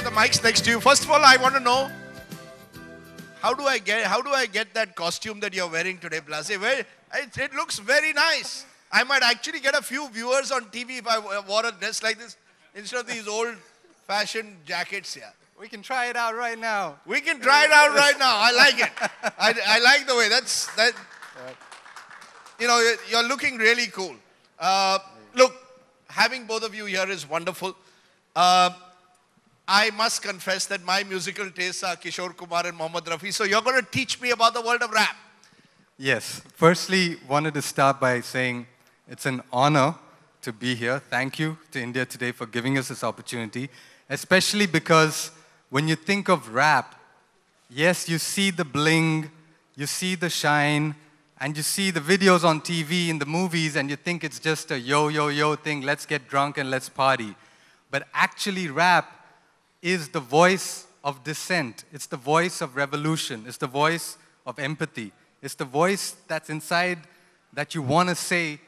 got the mics next to you. First of all, I want to know how do I get how do I get that costume that you're wearing today, Blase? Where, it, it looks very nice. I might actually get a few viewers on TV if I wore a dress like this instead of these old-fashioned jackets here. We can try it out right now. We can try it out right now. I like it. I, I like the way that's that. You know, you're looking really cool. Uh, look, having both of you here is wonderful. Uh, I must confess that my musical tastes are Kishore Kumar and Mohammed Rafi. So you're going to teach me about the world of rap. Yes. Firstly, wanted to start by saying it's an honor to be here. Thank you to India Today for giving us this opportunity, especially because when you think of rap, yes, you see the bling, you see the shine, and you see the videos on TV in the movies, and you think it's just a yo, yo, yo thing, let's get drunk and let's party. But actually, rap is the voice of dissent, it's the voice of revolution, it's the voice of empathy, it's the voice that's inside that you want to say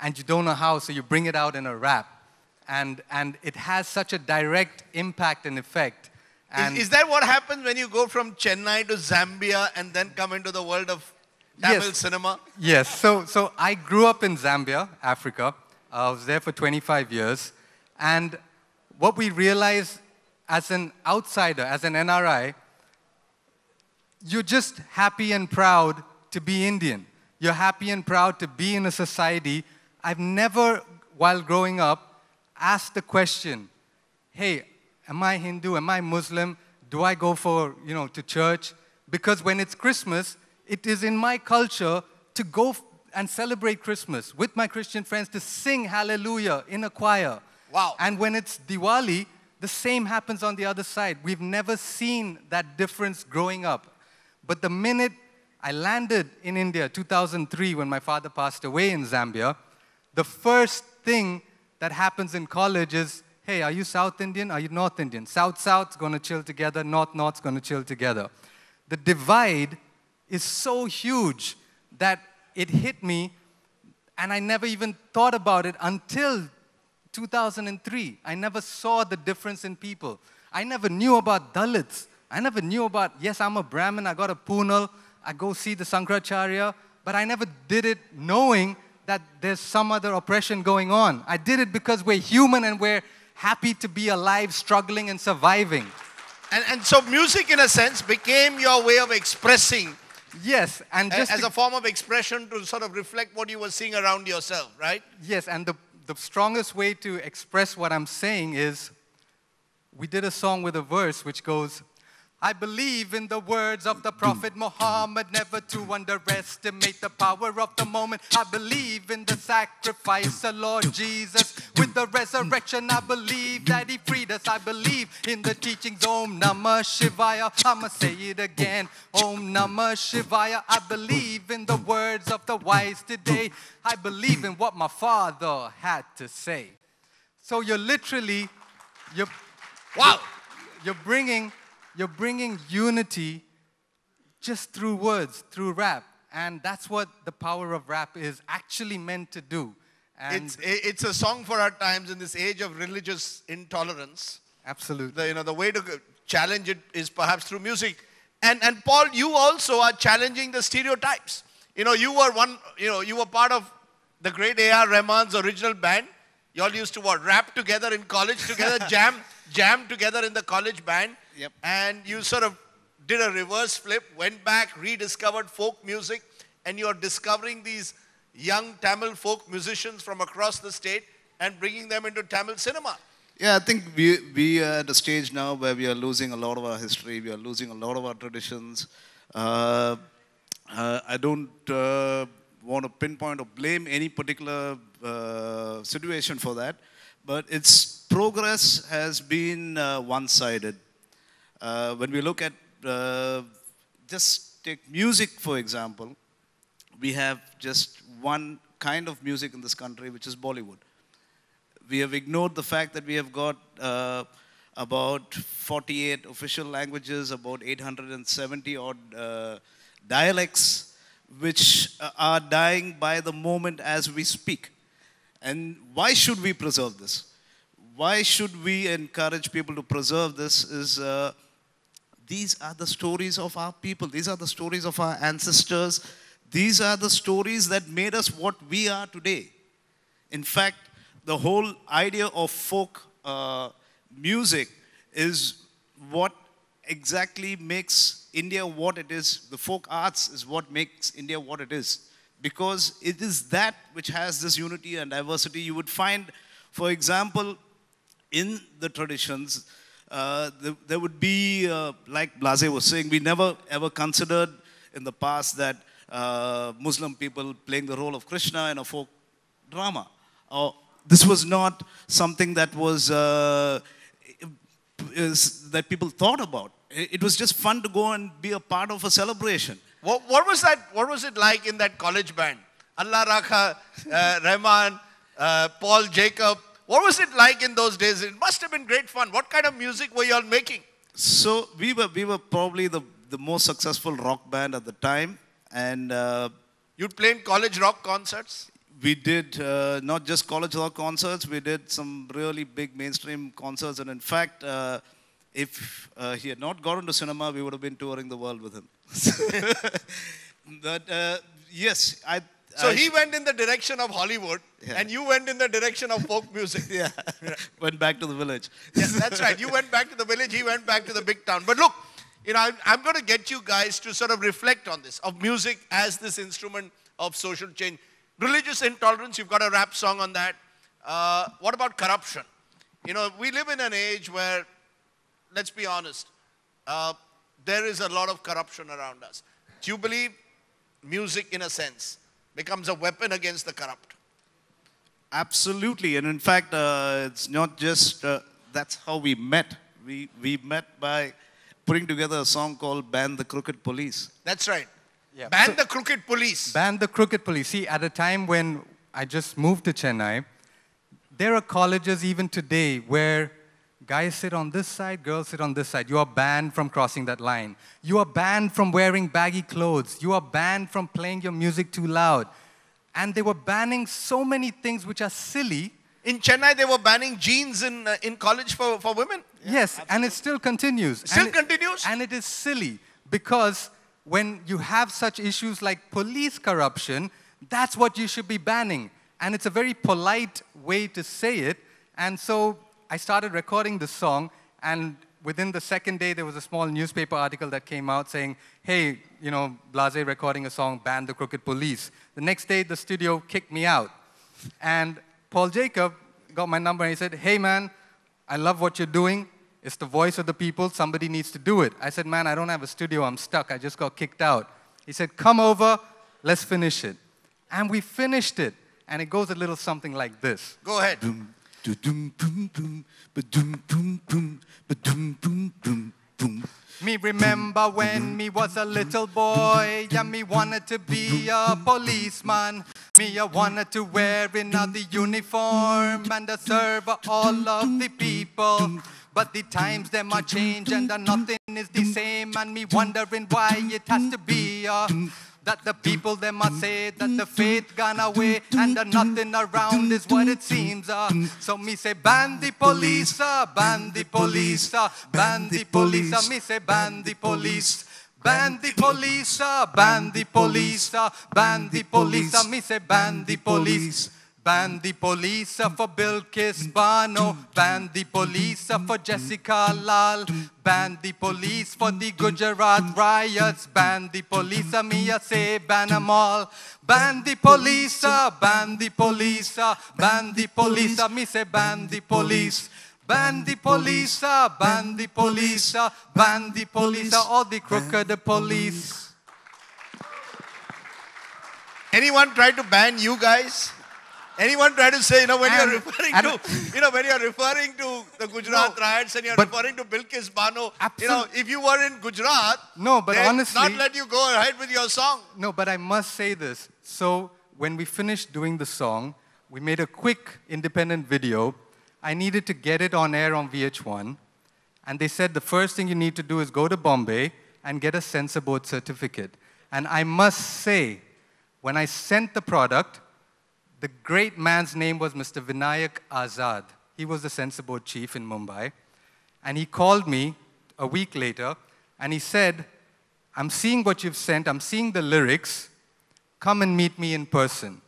and you don't know how, so you bring it out in a rap. And, and it has such a direct impact and effect. And is, is that what happens when you go from Chennai to Zambia and then come into the world of Tamil yes. cinema? Yes. So, so I grew up in Zambia, Africa. I was there for 25 years. And what we realized as an outsider, as an NRI, you're just happy and proud to be Indian. You're happy and proud to be in a society. I've never, while growing up, asked the question, hey, am I Hindu? Am I Muslim? Do I go for, you know, to church? Because when it's Christmas, it is in my culture to go and celebrate Christmas with my Christian friends, to sing hallelujah in a choir. Wow. And when it's Diwali, the same happens on the other side. We've never seen that difference growing up. But the minute I landed in India 2003 when my father passed away in Zambia, the first thing that happens in college is hey, are you South Indian? Are you North Indian? South South's gonna chill together, North North's gonna chill together. The divide is so huge that it hit me, and I never even thought about it until 2003, I never saw the difference in people. I never knew about Dalits. I never knew about, yes, I'm a Brahmin, I got a punal, I go see the Sankracharya, but I never did it knowing that there's some other oppression going on. I did it because we're human and we're happy to be alive, struggling and surviving. And, and so music, in a sense, became your way of expressing. Yes, and just as a form of expression to sort of reflect what you were seeing around yourself, right? Yes, and the the strongest way to express what I'm saying is we did a song with a verse which goes, I believe in the words of the Prophet Muhammad, never to underestimate the power of the moment. I believe in the sacrifice of Lord Jesus. With the resurrection, I believe that He freed us. I believe in the teachings Om Namah Shivaya. I'ma say it again Om Namah Shivaya. I believe in the words of the wise today. I believe in what my father had to say. So you're literally, you're, wow, you're bringing you're bringing unity just through words, through rap. And that's what the power of rap is actually meant to do. And it's, it's a song for our times in this age of religious intolerance. Absolutely. The, you know, the way to challenge it is perhaps through music. And, and Paul, you also are challenging the stereotypes. You know, you were one, you know, you were part of the great A.R. Rahman's original band. Y'all used to what? Rap together in college together, jam, jam together in the college band. Yep. And you sort of did a reverse flip, went back, rediscovered folk music, and you're discovering these young Tamil folk musicians from across the state and bringing them into Tamil cinema. Yeah, I think we, we are at a stage now where we are losing a lot of our history, we are losing a lot of our traditions. Uh, uh, I don't uh, want to pinpoint or blame any particular uh, situation for that, but its progress has been uh, one sided. Uh, when we look at, uh, just take music for example, we have just one kind of music in this country, which is Bollywood. We have ignored the fact that we have got uh, about 48 official languages, about 870 odd uh, dialects, which uh, are dying by the moment as we speak. And why should we preserve this? Why should we encourage people to preserve this is uh, these are the stories of our people. These are the stories of our ancestors. These are the stories that made us what we are today. In fact, the whole idea of folk uh, music is what exactly makes India what it is. The folk arts is what makes India what it is. Because it is that which has this unity and diversity. You would find, for example, in the traditions, uh, there, there, would be, uh, like Blase was saying, we never ever considered in the past that uh, Muslim people playing the role of Krishna in a folk drama. Or this was not something that was uh, is, that people thought about. It, was just fun to go and be a part of a celebration. What, what was that? What was it like in that college band? Allah Rakha, uh, Rahman, Paul Jacob, what was it like in those days? It must have been great fun. What kind of music were you all making? So we were, we were probably the, the most successful rock band at the time. And uh, you'd play in college rock concerts? We did uh, not just college rock concerts, we did some really big mainstream concerts. And in fact, uh, if uh, he had not gone to cinema, we would have been touring the world with him. but uh, yes, I so I, he went in the direction of Hollywood, yeah. and you went in the direction of folk music. yeah. went back to the village. yeah, that's right. You went back to the village. He went back to the big town. But look, you know, I'm, I'm going to get you guys to sort of reflect on this of music as this instrument of social change. Religious intolerance. You've got a rap song on that. Uh, what about corruption? You know, we live in an age where, let's be honest, uh, there is a lot of corruption around us. Do you believe music, in a sense, becomes a weapon against the corrupt. Absolutely. And in fact, uh, it's not just uh, that's how we met. We, we met by putting together a song called Ban the Crooked Police. That's right. Yeah. Ban so, the Crooked Police. Ban the Crooked Police. See, at a time when I just moved to Chennai, there are colleges even today where Guys sit on this side, girls sit on this side. You are banned from crossing that line. You are banned from wearing baggy clothes. You are banned from playing your music too loud. And they were banning so many things which are silly. In Chennai, they were banning jeans in, uh, in college for, for women. Yeah, yes, absolutely. and it still continues. Still and continues? It, and it is silly because when you have such issues like police corruption, that's what you should be banning. And it's a very polite way to say it. And so I started recording this song, and within the second day, there was a small newspaper article that came out saying, hey, you know, Blase recording a song, ban the crooked police. The next day, the studio kicked me out. And Paul Jacob got my number and he said, hey, man, I love what you're doing. It's the voice of the people. Somebody needs to do it. I said, man, I don't have a studio. I'm stuck. I just got kicked out. He said, come over. Let's finish it. And we finished it. And it goes a little something like this. Go ahead. Boom. Me remember when me was a little boy, yeah, me wanted to be a policeman. Me I wanted to wear another uniform and serve all of the people. But the times them are changed and nothing is the same, and me wondering why it has to be. Uh, that the people them must say that the faith gone away and the nothing around is what it seems. Uh. So me say ban the police, uh, ban the police, uh, ban the police. Uh. Me say ban the police. Ban the police, uh, ban the police, uh, ban the police. Uh. Me say ban the police. Ban the police for Bill Kisbano. Ban the police for Jessica Lal. Ban the police for the Gujarat riots. Ban the police, me I say ban them all. Ban the police, ban the police, ban the police, me say ban the police. Ban the police, ban the police, ban the police, all the crooked police. Anyone try to ban you guys? Anyone try to say, you know, when you're referring and, to, you know, when you're referring to the Gujarat no, riots and you're referring to Bilkis Bano, you know, if you were in Gujarat, no, but honestly, not let you go ahead with your song. No, but I must say this. So when we finished doing the song, we made a quick independent video. I needed to get it on air on VH1, and they said the first thing you need to do is go to Bombay and get a censor board certificate. And I must say, when I sent the product, the great man's name was Mr. Vinayak Azad. He was the censor board chief in Mumbai. And he called me a week later and he said, I'm seeing what you've sent, I'm seeing the lyrics. Come and meet me in person.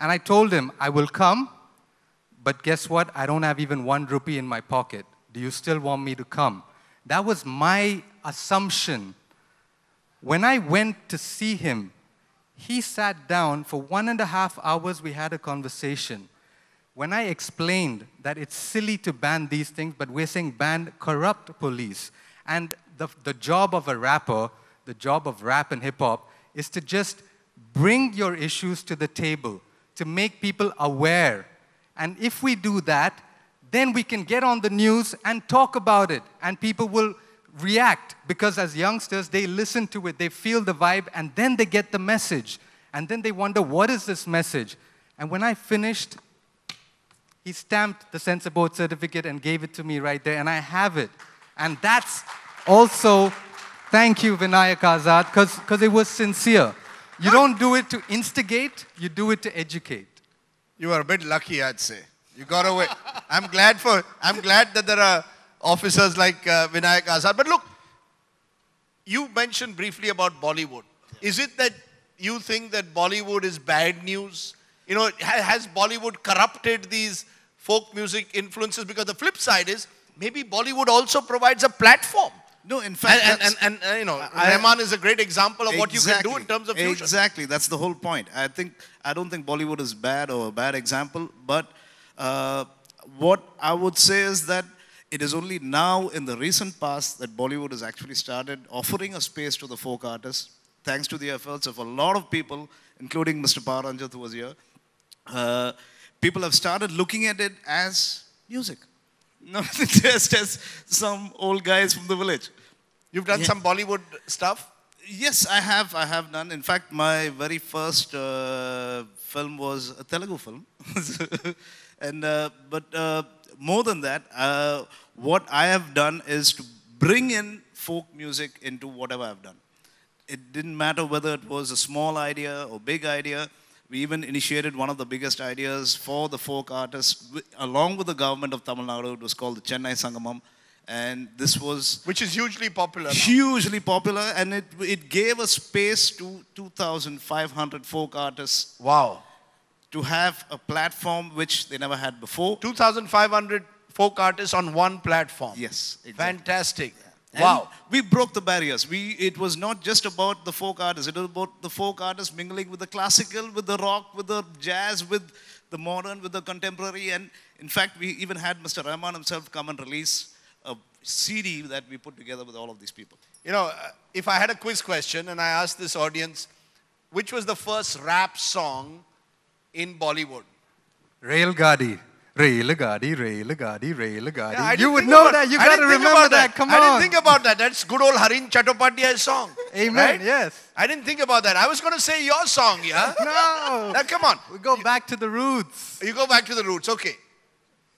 And I told him, I will come, but guess what? I don't have even one rupee in my pocket. Do you still want me to come? That was my assumption. When I went to see him, he sat down for one and a half hours, we had a conversation. When I explained that it's silly to ban these things, but we're saying ban corrupt police. And the, the job of a rapper, the job of rap and hip hop, is to just bring your issues to the table, to make people aware. And if we do that, then we can get on the news and talk about it, and people will react because as youngsters they listen to it they feel the vibe and then they get the message and then they wonder what is this message and when i finished he stamped the censor board certificate and gave it to me right there and i have it and that's also thank you vinayak azad because it was sincere you don't do it to instigate you do it to educate you are a bit lucky i'd say you got away i'm glad for i'm glad that there are officers like uh, Vinayak Azhar. But look, you mentioned briefly about Bollywood. Is it that you think that Bollywood is bad news? You know, has Bollywood corrupted these folk music influences? Because the flip side is maybe Bollywood also provides a platform. No, in fact, and, and, and, and, uh, you know, I, Rahman is a great example of exactly, what you can do in terms of fusion. Exactly, that's the whole point. I think I don't think Bollywood is bad or a bad example, but uh, what I would say is that it is only now in the recent past that Bollywood has actually started offering a space to the folk artists, thanks to the efforts of a lot of people, including Mr. Paranjat, who was here. Uh, people have started looking at it as music, not just as some old guys from the village. You've done yeah. some Bollywood stuff? Yes, I have. I have done. In fact, my very first uh, film was a Telugu film. and, uh, but uh, more than that, uh, what I have done is to bring in folk music into whatever I've done. It didn't matter whether it was a small idea or big idea. We even initiated one of the biggest ideas for the folk artists along with the government of Tamil Nadu. It was called the Chennai Sangamam. And this was... Which is hugely popular. Hugely now. popular. And it, it gave a space to 2,500 folk artists. Wow to have a platform which they never had before. 2,500 folk artists on one platform. Yes. Exactly. Fantastic. Yeah. wow. We broke the barriers. We, it was not just about the folk artists. It was about the folk artists mingling with the classical, with the rock, with the jazz, with the modern, with the contemporary. And in fact, we even had Mr. Rahman himself come and release a CD that we put together with all of these people. You know, uh, if I had a quiz question and I asked this audience, which was the first rap song in Bollywood? Railgadi. Railgadi, Railgadi, Railgadi. Yeah, you would know that. You got to remember that. that. Come I on. I didn't think about that. That's good old Harin Chattopadhyay's song. Amen. Right? Yes. I didn't think about that. I was going to say your song, yeah? no. Now, come on. We go you, back to the roots. You go back to the roots. Okay.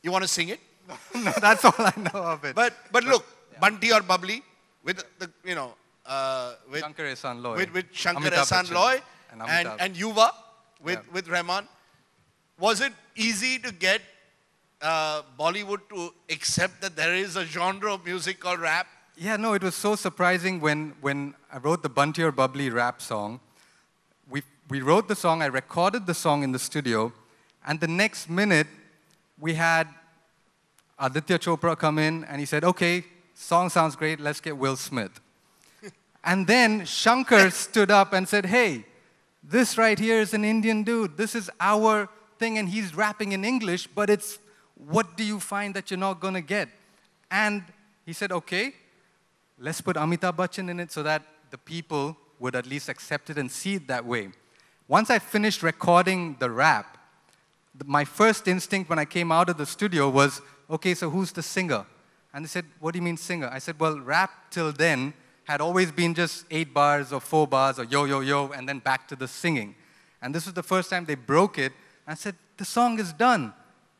You want to sing it? no, that's all I know of it. But, but, look, yeah. Bunty or Bubbly with the, you know, uh, with Shankar Ehsan Loy. With, with Shankar Amitabh Loy and, and, and with, yeah. with Rahman. Was it easy to get uh, Bollywood to accept that there is a genre of music called rap? Yeah, no, it was so surprising when, when I wrote the Bunty or Bubbly rap song. We, we wrote the song, I recorded the song in the studio, and the next minute we had Aditya Chopra come in and he said, okay, song sounds great, let's get Will Smith. and then Shankar stood up and said, hey, this right here is an Indian dude. This is our thing, and he's rapping in English, but it's what do you find that you're not going to get? And he said, okay, let's put Amitabh Bachchan in it so that the people would at least accept it and see it that way. Once I finished recording the rap, my first instinct when I came out of the studio was, okay, so who's the singer? And they said, what do you mean singer? I said, well, rap till then had always been just eight bars or four bars or yo, yo, yo, and then back to the singing. And this was the first time they broke it. I said, the song is done.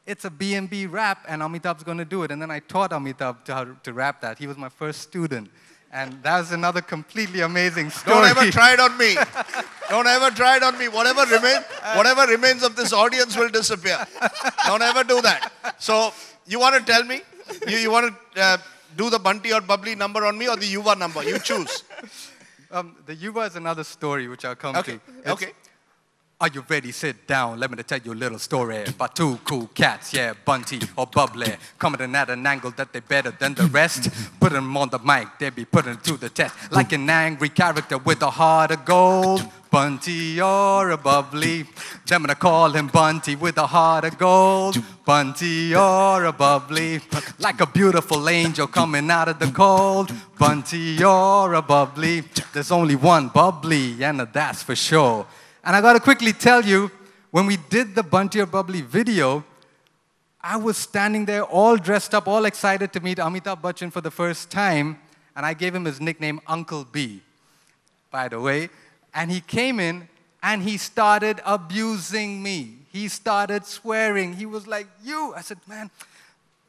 It's a B&B rap, and Amitabh's going to do it. And then I taught Amitabh to, how to rap that. He was my first student. And that was another completely amazing story. Don't ever try it on me. Don't ever try it on me. Whatever, remain, whatever remains of this audience will disappear. Don't ever do that. So you want to tell me? You, you want to... Uh, do the Bunty or Bubbly number on me or the Yuva number. You choose. Um, the Yuva is another story which I'll come okay. to. okay. Are you ready? Sit down. Let me tell you a little story about two cool cats, yeah, Bunty or Bubbly, coming at an angle that they better than the rest. Put them on the mic, they be putting to the test. Like an angry character with a heart of gold. Bunty, you're a bubbly. I'm gonna call him Bunty with a heart of gold. Bunty, you're a bubbly. Like a beautiful angel coming out of the cold. Bunty, you're a bubbly. There's only one bubbly, and that's for sure. And I gotta quickly tell you, when we did the Bunty or Bubbly video, I was standing there all dressed up, all excited to meet Amitabh Bachchan for the first time, and I gave him his nickname Uncle B. By the way, and he came in and he started abusing me. He started swearing. He was like, You. I said, Man,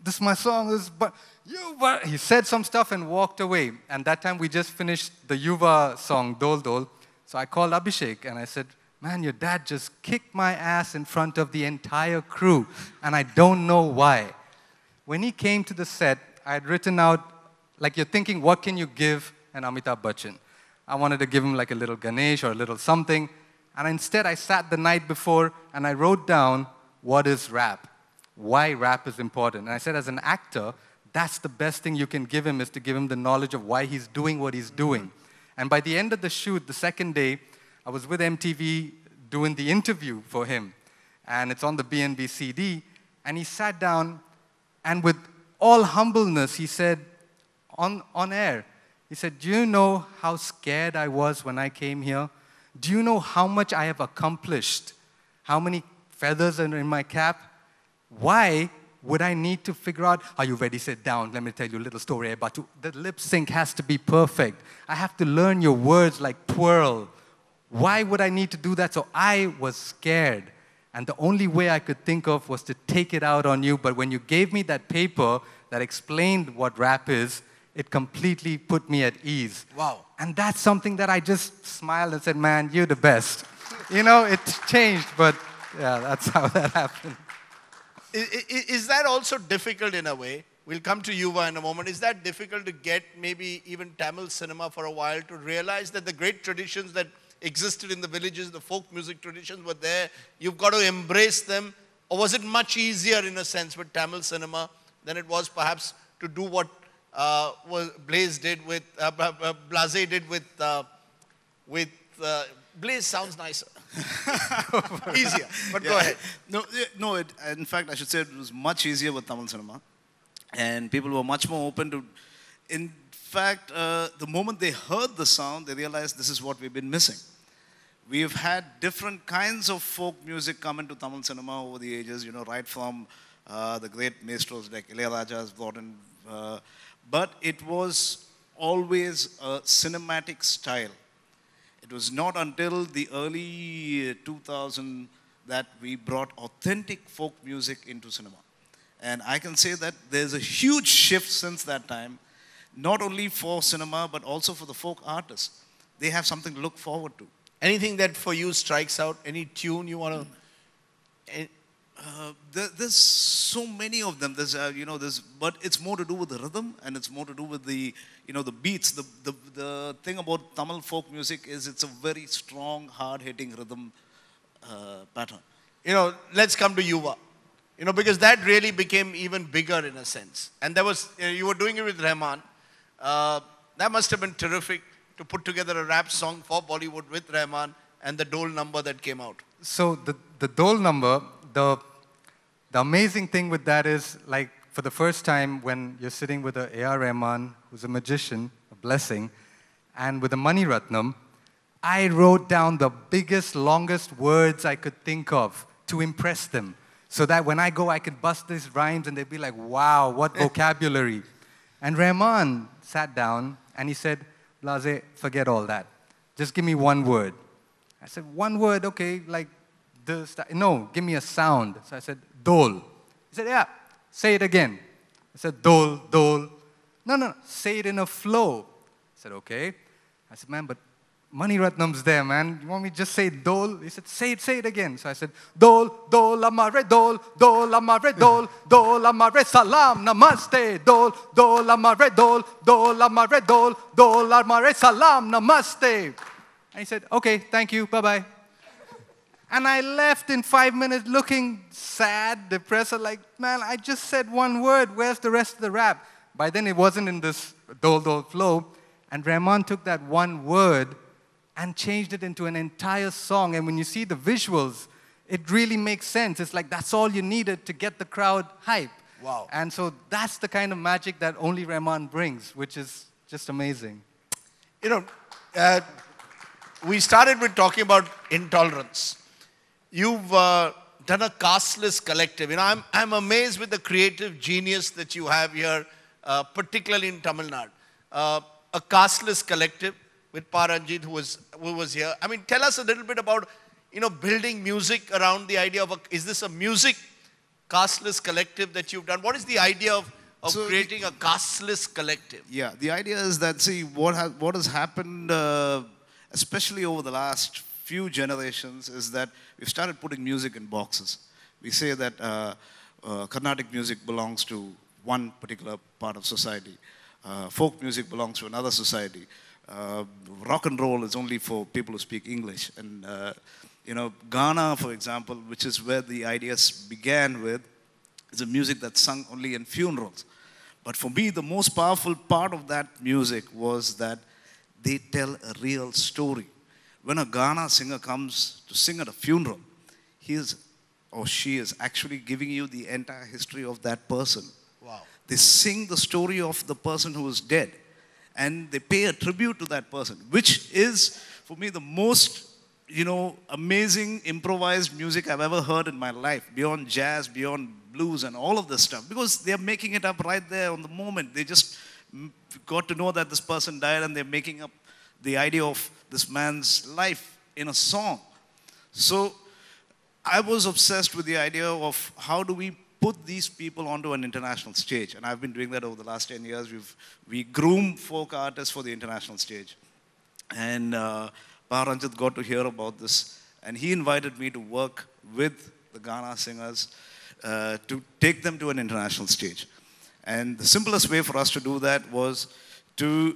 this my song. This, but you, but he said some stuff and walked away. And that time we just finished the Yuva song, Dol Dol. So I called Abhishek and I said, Man, your dad just kicked my ass in front of the entire crew. And I don't know why. When he came to the set, I had written out, like, you're thinking, what can you give an Amitabh Bachchan? I wanted to give him like a little Ganesh or a little something. And instead, I sat the night before and I wrote down what is rap, why rap is important. And I said, as an actor, that's the best thing you can give him is to give him the knowledge of why he's doing what he's doing. And by the end of the shoot, the second day, I was with MTV doing the interview for him. And it's on the BNB CD. And he sat down and with all humbleness, he said, on, on air, he said, Do you know how scared I was when I came here? Do you know how much I have accomplished? How many feathers are in my cap? Why would I need to figure out? Are you ready? Sit down. Let me tell you a little story about you. The lip sync has to be perfect. I have to learn your words like twirl. Why would I need to do that? So I was scared. And the only way I could think of was to take it out on you. But when you gave me that paper that explained what rap is, it completely put me at ease. Wow. And that's something that I just smiled and said, man, you're the best. you know, it changed, but yeah, that's how that happened. Is, that also difficult in a way? We'll come to Yuva in a moment. Is that difficult to get maybe even Tamil cinema for a while to realize that the great traditions that existed in the villages, the folk music traditions were there, you've got to embrace them? Or was it much easier in a sense with Tamil cinema than it was perhaps to do what uh, was Blaze did with uh, Blase did with uh, with uh, Blaze sounds nicer, easier. But yeah. go ahead. No, no. It, in fact, I should say it was much easier with Tamil cinema, and people were much more open to. In fact, uh, the moment they heard the sound, they realized this is what we've been missing. We've had different kinds of folk music come into Tamil cinema over the ages. You know, right from uh, the great maestros like Ilaiyaraaja has brought in but it was always a cinematic style. It was not until the early uh, 2000 that we brought authentic folk music into cinema. And I can say that there's a huge shift since that time, not only for cinema, but also for the folk artists. They have something to look forward to. Anything that for you strikes out? Any tune you want to? Eh, uh, there, there's so many of them. There's, uh, you know, there's, but it's more to do with the rhythm and it's more to do with the, you know, the beats. The, the, the thing about Tamil folk music is it's a very strong, hard-hitting rhythm uh, pattern. You know, let's come to Yuva. You know, because that really became even bigger in a sense. And there was, you, know, you were doing it with Rahman. Uh, that must have been terrific to put together a rap song for Bollywood with Rahman and the Dole number that came out. So the, the Dole number, the the amazing thing with that is, like, for the first time when you're sitting with an A.R. Rahman, who's a magician, a blessing, and with a money, Ratnam, I wrote down the biggest, longest words I could think of to impress them so that when I go, I can bust these rhymes and they'd be like, wow, what vocabulary. and Rahman sat down and he said, Blase, forget all that. Just give me one word. I said, one word, okay, like the, no, give me a sound. So I said, dole. He said, Yeah, say it again. I said, dole, dole. No, no, no, say it in a flow. I said, Okay. I said, Man, but Money Ratnam's there, man. You want me to just say dole? He said, say it, say it again. So I said, dole, dole, amare, dole, dole, amare, dole, dole, amare, salam, namaste, dole, dole, amare, dole, dole, amare, dole, dole, amare, salam, namaste. And he said, okay, thank you, bye-bye. And I left in five minutes looking sad, depressed, like, man, I just said one word. Where's the rest of the rap? By then, it wasn't in this dull, dull flow. And Rahman took that one word and changed it into an entire song. And when you see the visuals, it really makes sense. It's like that's all you needed to get the crowd hype. Wow. And so that's the kind of magic that only Rahman brings, which is just amazing. You know, uh, we started with talking about intolerance. You've uh, done a castless collective. You know, I'm, I'm amazed with the creative genius that you have here, uh, particularly in Tamil Nadu. Uh, a castless collective with Paranjit, who was, who was here. I mean, tell us a little bit about, you know, building music around the idea of, a, is this a music castless collective that you've done? What is the idea of, of so creating the, a castless collective? Yeah, the idea is that, see, what, ha what has happened, uh, especially over the last few generations is that we've started putting music in boxes. We say that uh, uh, Carnatic music belongs to one particular part of society. Uh, folk music belongs to another society. Uh, rock and roll is only for people who speak English. And, uh, you know, Ghana, for example, which is where the ideas began with, is a music that's sung only in funerals. But for me, the most powerful part of that music was that they tell a real story. When a Ghana singer comes to sing at a funeral, he is or she is actually giving you the entire history of that person. Wow. They sing the story of the person who is dead and they pay a tribute to that person, which is for me the most you know, amazing improvised music I've ever heard in my life, beyond jazz, beyond blues, and all of this stuff, because they're making it up right there on the moment. They just mm, got to know that this person died and they're making up the idea of this man's life in a song. So I was obsessed with the idea of how do we put these people onto an international stage. And I've been doing that over the last 10 years. We've, we groom folk artists for the international stage. And uh, Paranjit got to hear about this. And he invited me to work with the Ghana singers uh, to take them to an international stage. And the simplest way for us to do that was to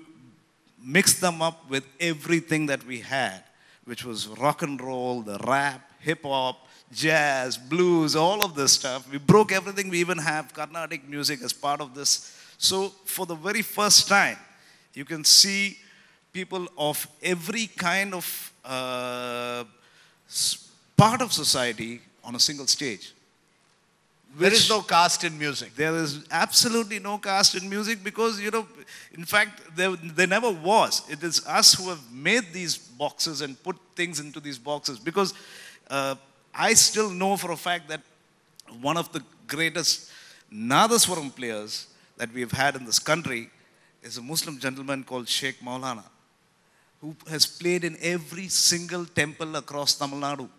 mixed them up with everything that we had, which was rock and roll, the rap, hip hop, jazz, blues, all of this stuff. We broke everything. We even have Carnatic music as part of this. So, for the very first time, you can see people of every kind of uh, part of society on a single stage there is no caste in music. There is absolutely no caste in music because, you know, in fact, there, there never was. It is us who have made these boxes and put things into these boxes because uh, I still know for a fact that one of the greatest Nadaswaram players that we've had in this country is a Muslim gentleman called Sheikh Maulana who has played in every single temple across Tamil Nadu.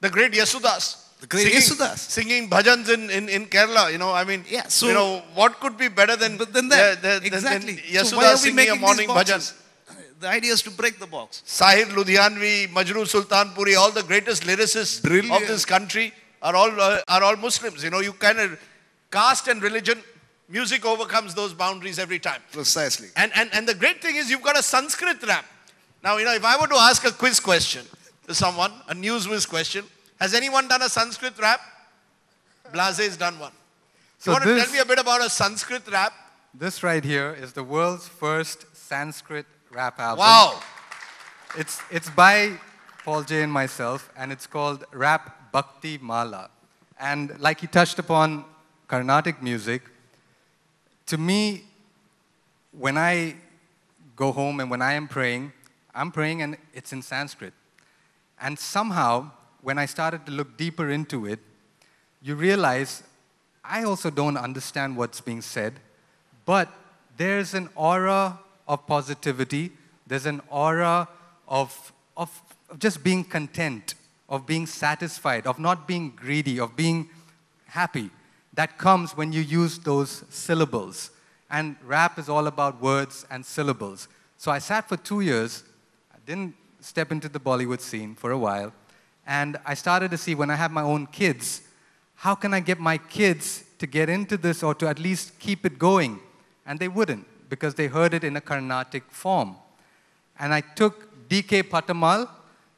The great Yasudas singing, singing bhajans in, in, in Kerala, you know, I mean, yeah, so, you know, what could be better than, than that? The, the, exactly. Than so why are we singing a morning bhajan? The idea is to break the box. Sahir Ludhianvi, Majru Sultanpuri, all the greatest lyricists Brilliant. of this country are all, uh, are all Muslims. You know, you kind of uh, caste and religion, music overcomes those boundaries every time. Precisely. And, and, and the great thing is you've got a Sanskrit rap. Now, you know, if I were to ask a quiz question to someone, a news quiz question, has anyone done a Sanskrit rap? Blase has done one. So you want this, to tell me a bit about a Sanskrit rap? This right here is the world's first Sanskrit rap album. Wow. It's, it's by Paul J and myself, and it's called Rap Bhakti Mala. And like he touched upon Carnatic music, to me, when I go home and when I am praying, I'm praying and it's in Sanskrit. And somehow, when I started to look deeper into it, you realize I also don't understand what's being said, but there's an aura of positivity, there's an aura of, of just being content, of being satisfied, of not being greedy, of being happy that comes when you use those syllables. And rap is all about words and syllables. So I sat for two years, I didn't step into the Bollywood scene for a while. And I started to see when I have my own kids, how can I get my kids to get into this or to at least keep it going? And they wouldn't because they heard it in a Carnatic form. And I took DK Patamal,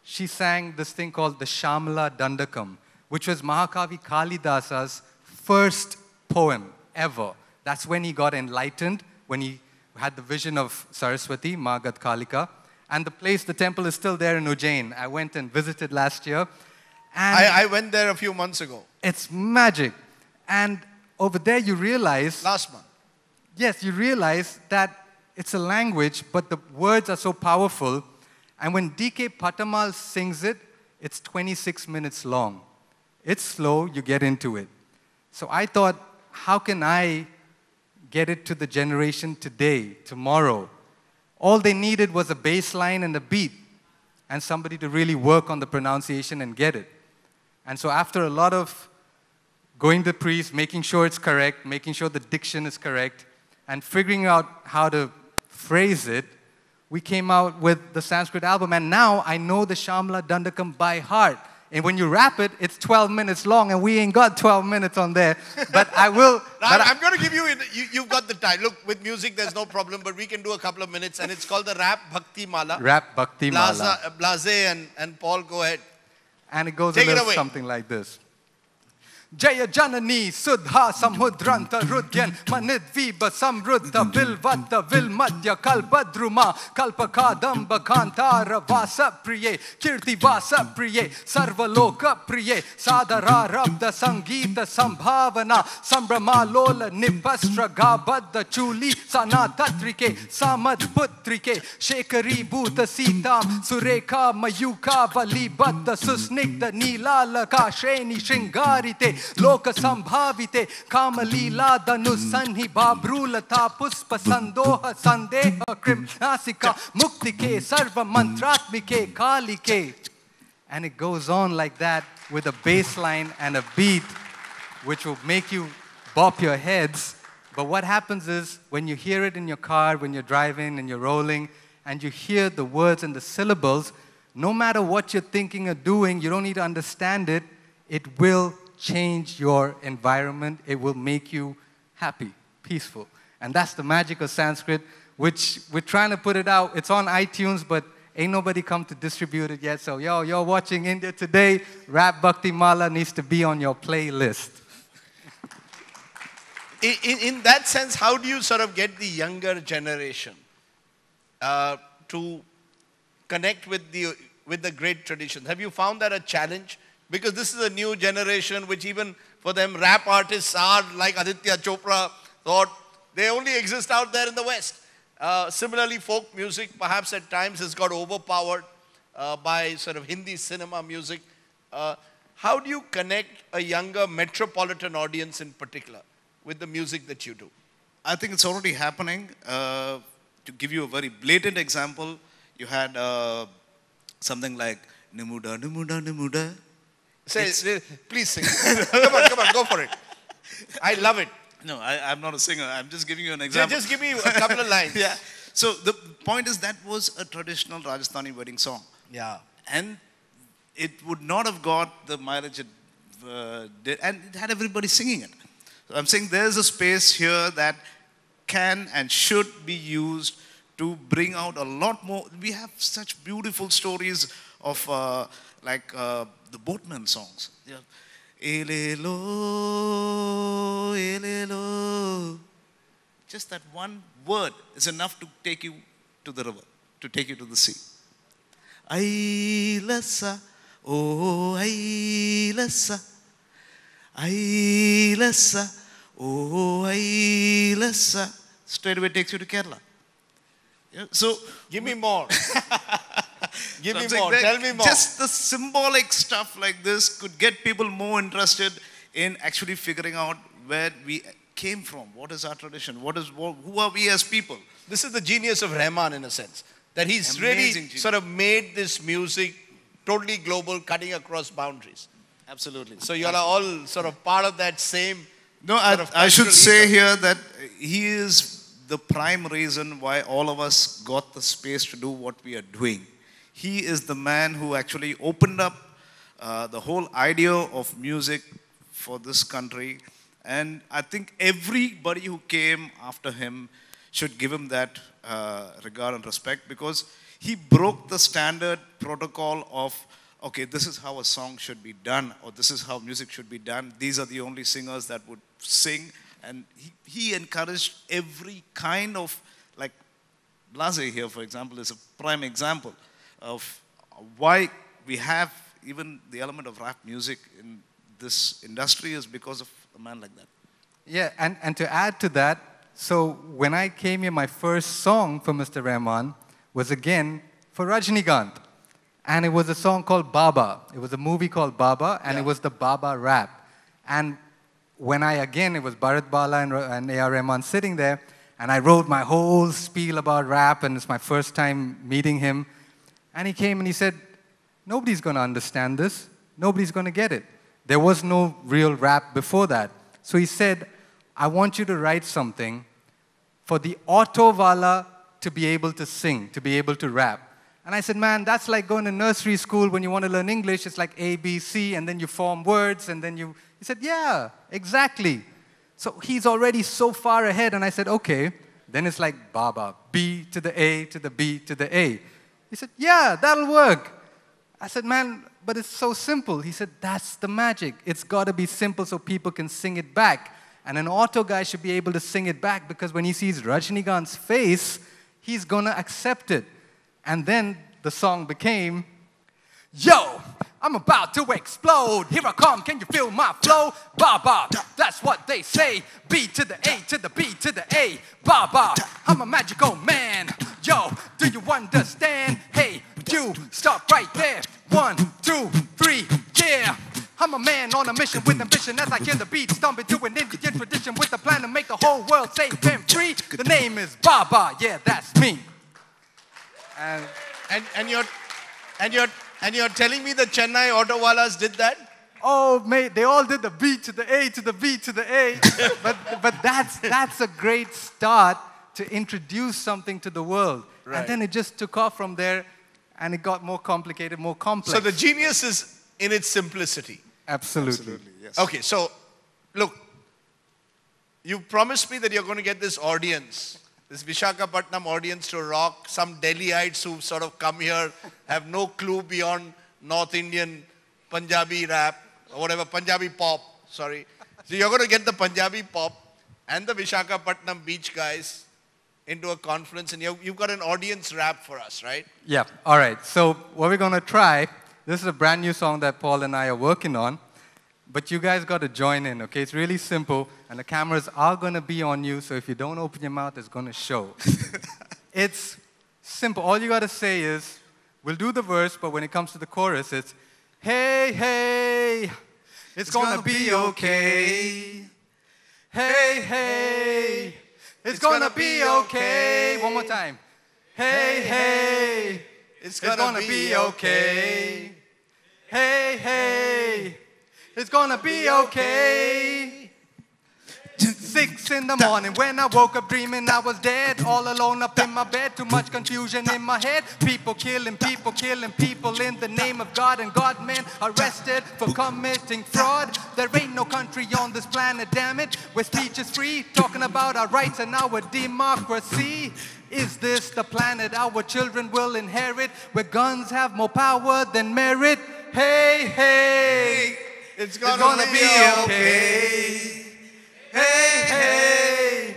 she sang this thing called the Shamala Dandakam, which was Mahakavi Kalidasa's first poem ever. That's when he got enlightened, when he had the vision of Saraswati, Magat Kalika. And the place, the temple is still there in Ujjain. I went and visited last year. I, I went there a few months ago. It's magic. And over there, you realize. Last month. Yes, you realize that it's a language, but the words are so powerful. And when DK Patamal sings it, it's 26 minutes long. It's slow, you get into it. So I thought, how can I get it to the generation today, tomorrow? All they needed was a bass line and a beat, and somebody to really work on the pronunciation and get it. And so, after a lot of going to the priest, making sure it's correct, making sure the diction is correct, and figuring out how to phrase it, we came out with the Sanskrit album. And now I know the Shamla Dandakam by heart. And when you wrap it, it's 12 minutes long, and we ain't got 12 minutes on there. But I will. but I'm, going to give you, you, you've got the time. Look, with music, there's no problem, but we can do a couple of minutes, and it's called the Rap Bhakti Mala. Rap Bhakti Mala. Uh, Blase and, and Paul, go ahead. And it goes Take a little something like this. जय जननी सुधा समुद्रंत रुद्यन मनिद्वीप समृद्ध बिलवद्ध विलमद्य कल्पद्रुमा कल्पकादंब कांतार वास प्रिय कीर्ति वास प्रिय सर्वलोक प्रिय सादरारब्ध संगीत संभावना संभ्रमालोल निपस्त्र गाबद्ध चूली सनातत्रिके शेखरी भूत सीता सुरेखा मयूखा बलिबद्ध सुस्निग्ध नीलालका श्रेणी श्रृंगारिते लोक संभाविते कामलीला धनु सन्नि बाब्रूलता पुष्प संदोह संदेह कृम नासिका मुक्ति के सर्व मंत्रात्मिके And it goes on like that with a bass line and a beat, which will make you bop your heads. But what happens is when you hear it in your car, when you're driving and you're rolling, and you hear the words and the syllables, no matter what you're thinking or doing, you don't need to understand it, it will change your environment, it will make you happy, peaceful. And that's the magic of Sanskrit, which we're trying to put it out. It's on iTunes, but ain't nobody come to distribute it yet. So, yo, you're watching India today, Rap Bhakti Mala needs to be on your playlist. In, in, in that sense, how do you sort of get the younger generation uh, to connect with the, with the great traditions? Have you found that a challenge? Because this is a new generation which even for them rap artists are like Aditya Chopra thought they only exist out there in the West. Uh, similarly, folk music perhaps at times has got overpowered uh, by sort of Hindi cinema music. Uh, how do you connect a younger metropolitan audience in particular with the music that you do? I think it's already happening. Uh, to give you a very blatant example, you had uh, something like Nimuda, Nimuda, Nimuda, Say, please sing. come on, come on, go for it. I love it. No, I, am not a singer. I'm just giving you an example. Yeah, just give me a couple of lines. yeah. So the point is that was a traditional Rajasthani wedding song. Yeah. And it would not have got the mileage it uh, did, and it had everybody singing it. So I'm saying there's a space here that can and should be used to bring out a lot more. We have such beautiful stories of. Uh, like uh, the boatman songs. Yeah. Just that one word is enough to take you to the river, to take you to the sea. Ailasa, oh Ailasa, Ailasa, oh Ailasa. Straight away takes you to Kerala. so give me more. Give me more. Tell me more. Just the symbolic stuff like this could get people more interested in actually figuring out where we came from. What is our tradition? What is who are we as people? This is the genius of Rahman in a sense that he's Amazing really genius. sort of made this music totally global, cutting across boundaries. Absolutely. So you are all sort of part of that same. No, sort I, I should say here that he is the prime reason why all of us got the space to do what we are doing. He is the man who actually opened up uh, the whole idea of music for this country. And I think everybody who came after him should give him that uh, regard and respect because he broke the standard protocol of, okay, this is how a song should be done or this is how music should be done. These are the only singers that would sing. And he, he encouraged every kind of, like Blase here, for example, is a prime example of why we have even the element of rap music in this industry is because of a man like that. Yeah, and, and to add to that, so when I came here, my first song for Mr. Rahman was again for Rajnikant. And it was a song called Baba. It was a movie called Baba, and yeah. it was the Baba rap. And when I again, it was Bharat Bala and, and A.R. Rahman sitting there, and I wrote my whole spiel about rap, and it's my first time meeting him. And he came and he said, Nobody's going to understand this. Nobody's going to get it. There was no real rap before that. So he said, I want you to write something for the autovala to be able to sing, to be able to rap. And I said, man, that's like going to nursery school when you want to learn English. It's like A, B, C, and then you form words, and then you. He said, yeah, exactly. So he's already so far ahead. And I said, okay. Then it's like Baba, B to the A to the B to the A. He said, Yeah, that'll work. I said, Man, but it's so simple. He said, That's the magic. It's got to be simple so people can sing it back. And an auto guy should be able to sing it back because when he sees Rajnikant's face, he's going to accept it. And then the song became, Yo, I'm about to explode. Here I come, can you feel my flow? Ba ba, that's what they say. B to the A to the B to the A. Ba ba, I'm a magical man. Yo, do you understand? Hey, you stop right there. One, two, three, yeah. I'm a man on a mission with ambition as I hear the beat stomping to an Indian tradition with a plan to make the whole world safe and free. The name is Baba, yeah, that's me. And and, and you're and you're and you're telling me the Chennai autowalas did that? Oh mate, they all did the B to the A to the B to the A. but but that's that's a great start to introduce something to the world. Right. And then it just took off from there and it got more complicated, more complex. So the genius is in its simplicity. Absolutely. Absolutely yes. Okay, so look, you promised me that you're going to get this audience, this Vishakhapatnam audience to rock, some Delhiites who sort of come here, have no clue beyond North Indian Punjabi rap or whatever, Punjabi pop, sorry. So you're going to get the Punjabi pop and the Vishakhapatnam beach guys into a conference and you've got an audience rap for us, right? Yeah, all right. So, what we're going to try this is a brand new song that Paul and I are working on, but you guys got to join in, okay? It's really simple, and the cameras are going to be on you, so if you don't open your mouth, it's going to show. it's simple. All you got to say is, we'll do the verse, but when it comes to the chorus, it's, hey, hey, it's, it's gonna, gonna, be okay. Hey, hey. It's, gonna, be okay. One more time. Hey, hey, it's, gonna, be okay. okay. Hey, hey, it's gonna be okay in the morning when I woke up dreaming I was dead, all alone up in my bed. Too much confusion in my head. People killing, people killing, people in the name of God and God men arrested for committing fraud. There ain't no country on this planet, damn it, where speech is free, talking about our rights and our democracy. Is this the planet our children will inherit where guns have more power than merit? Hey, hey, it's gonna, it's gonna be, be okay. okay hey, hey,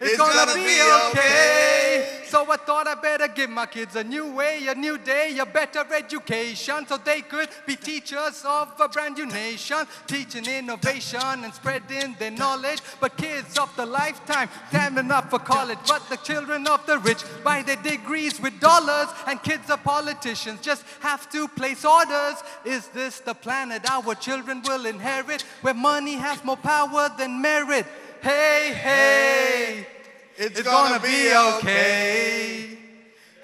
it's, gonna, gonna, be, okay. okay so I thought I better give my kids a new way, a new day, a better education, so they could be teachers of a brand new nation, teaching innovation and spreading their knowledge. But kids of the lifetime, damn enough for college, but the children of the rich buy their degrees with dollars, and kids of politicians just have to place orders. Is this the planet our children will inherit, where money has more power than merit? Hey, hey. It's, it's gonna, gonna, be okay.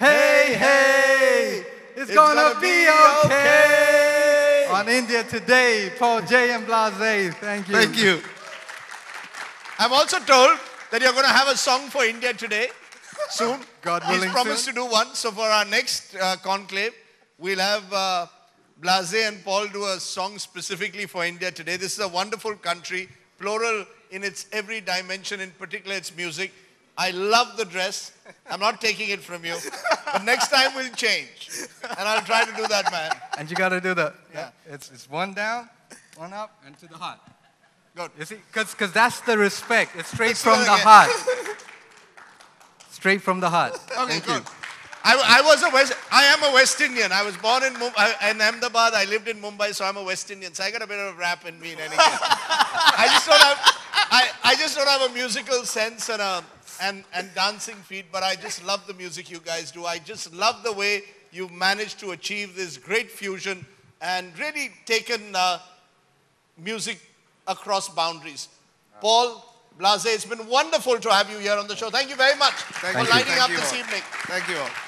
Hey, hey, it's, it's gonna, gonna, be, be okay. On India Today, Paul J. and Blase. Thank you. Thank you. I'm also told that you're gonna have a song for India Today soon. God willing. He's promised soon. to do one. So for our next uh, conclave, we'll have. Uh, Blase and Paul do a song specifically for India today. This is a wonderful country, plural in its every dimension, in particular its music. I love the dress. I'm not taking it from you. But next time we'll change. And I'll try to do that, man. And you got to do the, yeah. it's, it's one down, one up, and to the heart. Good. You see, because that's the respect. It's straight Let's from the again. heart. Straight from the heart. Okay, Thank good. You. I, I, was a West, I am a West Indian. I was born in, uh, in Ahmedabad. I lived in Mumbai, so I'm a West Indian. So I got a bit of rap in me in any case. I just don't have, I, I just don't have a musical sense and a, and, and dancing feet, but I just love the music you guys do. I just love the way you've managed to achieve this great fusion and really taken uh, music across boundaries. Paul, Blase, it's been wonderful to have you here on the show. Thank you very much Thank for you. lighting Thank up this all. evening. Thank you all.